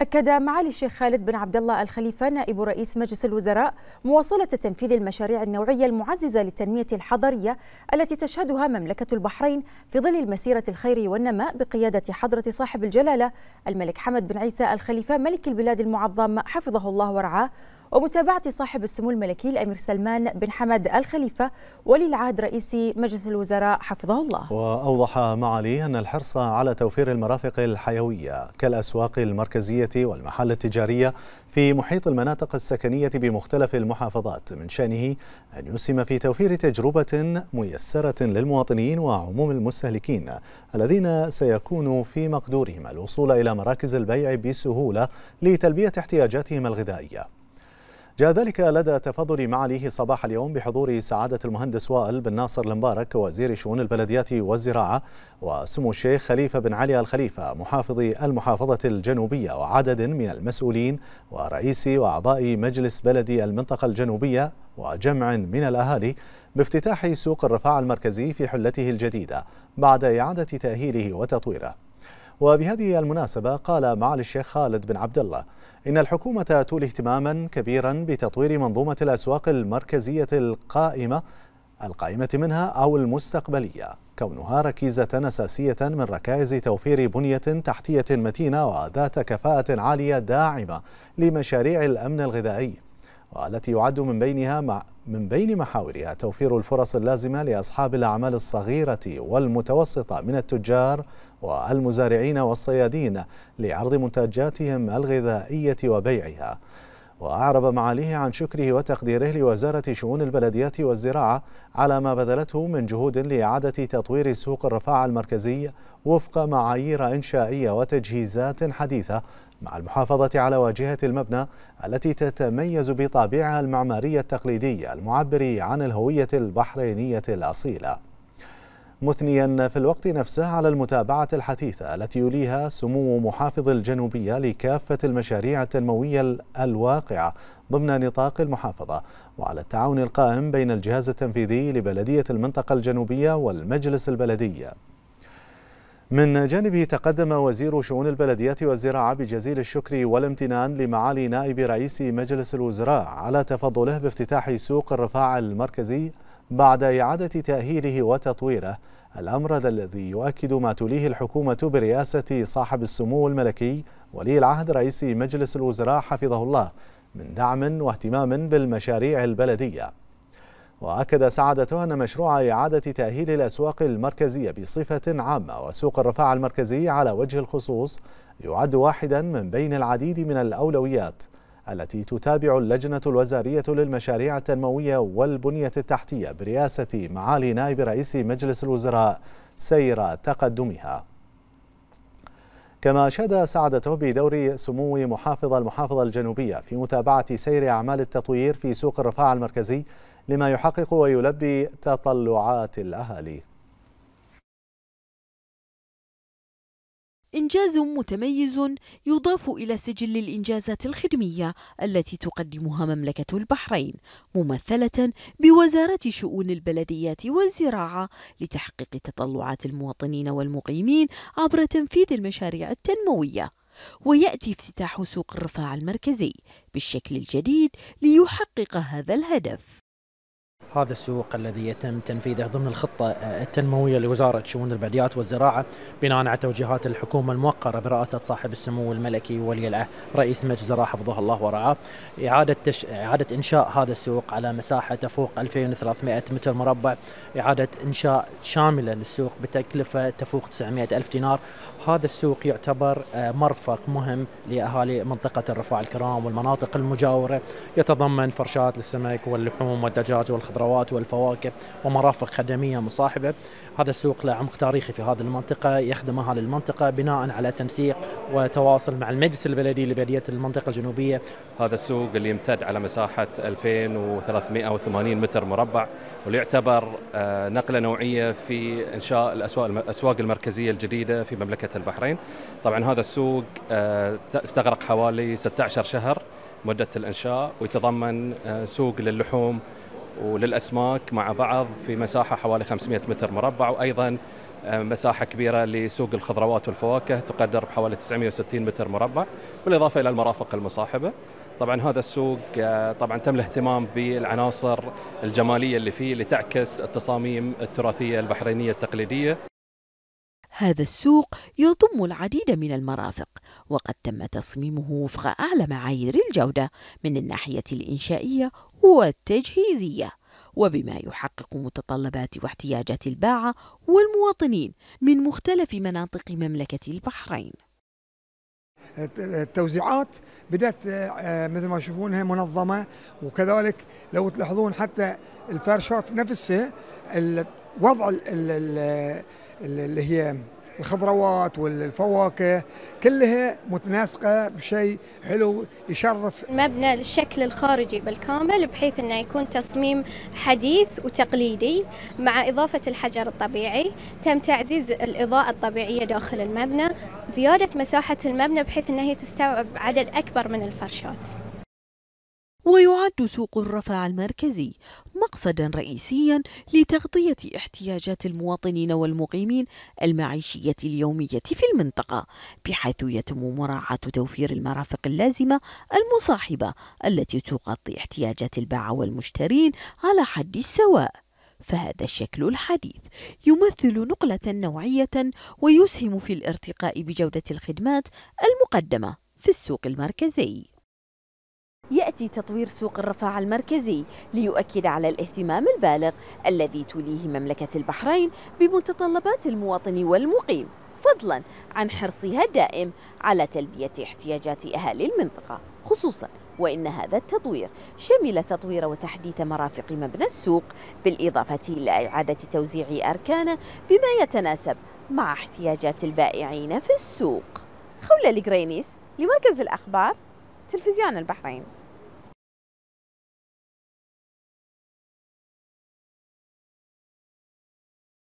أكد معالي الشيخ خالد بن عبد الله الخليفة نائب رئيس مجلس الوزراء مواصلة تنفيذ المشاريع النوعية المعززة للتنمية الحضرية التي تشهدها مملكة البحرين في ظل المسيرة الخير والنماء بقيادة حضرة صاحب الجلالة الملك حمد بن عيسى الخليفة ملك البلاد المعظم حفظه الله ورعاه ومتابعة صاحب السمو الملكي الأمير سلمان بن حمد الخليفة ولي العهد رئيس مجلس الوزراء حفظه الله وأوضح معالي أن الحرص على توفير المرافق الحيوية كالأسواق المركزية والمحال التجارية في محيط المناطق السكنية بمختلف المحافظات من شأنه أن يسهم في توفير تجربة ميسرة للمواطنين وعموم المستهلكين الذين سيكون في مقدورهم الوصول إلى مراكز البيع بسهولة لتلبية احتياجاتهم الغذائية جاء ذلك لدى تفضل معاليه صباح اليوم بحضور سعادة المهندس وائل بن ناصر المبارك وزير شؤون البلديات والزراعة وسمو الشيخ خليفة بن علي الخليفة محافظ المحافظة الجنوبية وعدد من المسؤولين ورئيس وأعضاء مجلس بلدي المنطقة الجنوبية وجمع من الأهالي بافتتاح سوق الرفاع المركزي في حلته الجديدة بعد إعادة تأهيله وتطويره وبهذه المناسبة قال معالي الشيخ خالد بن عبد الله إن الحكومة تولي اهتماما كبيرا بتطوير منظومة الأسواق المركزية القائمة القائمة منها أو المستقبلية كونها ركيزة أساسية من ركائز توفير بنية تحتية متينة وذات كفاءة عالية داعمة لمشاريع الأمن الغذائي والتي يعد من بينها مع من بين محاورها توفير الفرص اللازمة لأصحاب الأعمال الصغيرة والمتوسطة من التجار والمزارعين والصيادين لعرض منتجاتهم الغذائية وبيعها وأعرب معاليه عن شكره وتقديره لوزارة شؤون البلديات والزراعة على ما بذلته من جهود لإعادة تطوير سوق الرفاعة المركزي وفق معايير إنشائية وتجهيزات حديثة مع المحافظة على واجهة المبنى التي تتميز بطابعها المعماري التقليدي المعبر عن الهوية البحرينية الأصيلة مثنيا في الوقت نفسه على المتابعة الحثيثة التي يليها سمو محافظ الجنوبية لكافة المشاريع التنموية الواقعة ضمن نطاق المحافظة وعلى التعاون القائم بين الجهاز التنفيذي لبلدية المنطقة الجنوبية والمجلس البلدي من جانبه تقدم وزير شؤون البلديات والزراعة بجزيل الشكر والامتنان لمعالي نائب رئيس مجلس الوزراء على تفضله بافتتاح سوق الرفاع المركزي بعد إعادة تأهيله وتطويره الأمر الذي يؤكد ما توليه الحكومة برئاسة صاحب السمو الملكي ولي العهد رئيس مجلس الوزراء حفظه الله من دعم واهتمام بالمشاريع البلدية وأكد سعادته أن مشروع إعادة تأهيل الأسواق المركزية بصفة عامة وسوق الرفاع المركزي على وجه الخصوص يعد واحدا من بين العديد من الأولويات التي تتابع اللجنة الوزارية للمشاريع التنموية والبنية التحتية برئاسة معالي نائب رئيس مجلس الوزراء سير تقدمها كما أشاد سعادته بدور سمو محافظ المحافظة الجنوبية في متابعة سير أعمال التطوير في سوق الرفاع المركزي لما يحقق ويلبي تطلعات الأهالي إنجاز متميز يضاف إلى سجل الإنجازات الخدمية التي تقدمها مملكة البحرين ممثلة بوزارة شؤون البلديات والزراعة لتحقيق تطلعات المواطنين والمقيمين عبر تنفيذ المشاريع التنموية ويأتي افتتاح سوق الرفاع المركزي بالشكل الجديد ليحقق هذا الهدف هذا السوق الذي يتم تنفيذه ضمن الخطة التنموية لوزارة شؤون البلديات والزراعة بناء على توجيهات الحكومة الموقرة برئاسة صاحب السمو الملكي ولي العهد رئيس مجلس الزراعة حفظه الله ورعاه إعادة تش... إعادة إنشاء هذا السوق على مساحة تفوق 2300 متر مربع إعادة إنشاء شاملة للسوق بتكلفة تفوق 900 ألف دينار هذا السوق يعتبر آه، مرفق مهم لأهالي منطقة الرفاع الكرام والمناطق المجاورة يتضمن فرشات للسمك واللحوم والدجاج والخضار الخضروات والفواكه ومرافق خدمية مصاحبة هذا السوق له عمق تاريخي في هذه المنطقة يخدم أهل المنطقة بناء على تنسيق وتواصل مع المجلس البلدي لبلدية المنطقة الجنوبية هذا السوق اللي يمتد على مساحة 2380 متر مربع واللي يعتبر آه، نقلة نوعية في إنشاء الأسواق المركزية الجديدة في مملكة البحرين طبعا هذا السوق آه، استغرق حوالي 16 شهر مدة الإنشاء ويتضمن آه، سوق للحوم وللأسماك مع بعض في مساحة حوالي 500 متر مربع وأيضا آه، مساحة كبيرة لسوق الخضروات والفواكه تقدر بحوالي 960 متر مربع بالإضافة إلى المرافق المصاحبة طبعا هذا السوق آه، طبعا تم الاهتمام بالعناصر الجمالية اللي فيه لتعكس التصاميم التراثية البحرينية التقليدية هذا السوق يضم العديد من المرافق وقد تم تصميمه وفق أعلى معايير الجودة من الناحية الإنشائية والتجهيزية وبما يحقق متطلبات واحتياجات الباعة والمواطنين من مختلف مناطق مملكة البحرين التوزيعات بدأت آه، مثل ما تشوفونها منظمة وكذلك لو تلاحظون حتى الفرشات نفسها وضع اللي هي الخضروات والفواكه كلها متناسقة بشيء حلو يشرف مبنى الشكل الخارجي بالكامل بحيث أنه يكون تصميم حديث وتقليدي مع إضافة الحجر الطبيعي تم تعزيز الإضاءة الطبيعية داخل المبنى زيادة مساحة المبنى بحيث أنها تستوعب عدد أكبر من الفرشات ويعد سوق الرفع المركزي مقصدا رئيسيا لتغطية احتياجات المواطنين والمقيمين المعيشية اليومية في المنطقة بحيث يتم مراعاة توفير المرافق اللازمة المصاحبة التي تغطي احتياجات الباعة والمشترين على حد السواء فهذا الشكل الحديث يمثل نقلة نوعية ويسهم في الارتقاء بجودة الخدمات المقدمة في السوق المركزي يأتي تطوير سوق الرفاع المركزي ليؤكد على الاهتمام البالغ الذي توليه مملكة البحرين بمتطلبات المواطن والمقيم فضلا عن حرصها الدائم على تلبية احتياجات أهالي المنطقة خصوصا وإن هذا التطوير شمل تطوير وتحديث مرافق مبنى السوق بالإضافة إلى إعادة توزيع أركانه بما يتناسب مع احتياجات البائعين في السوق خولة القرينيس لمركز الأخبار تلفزيون البحرين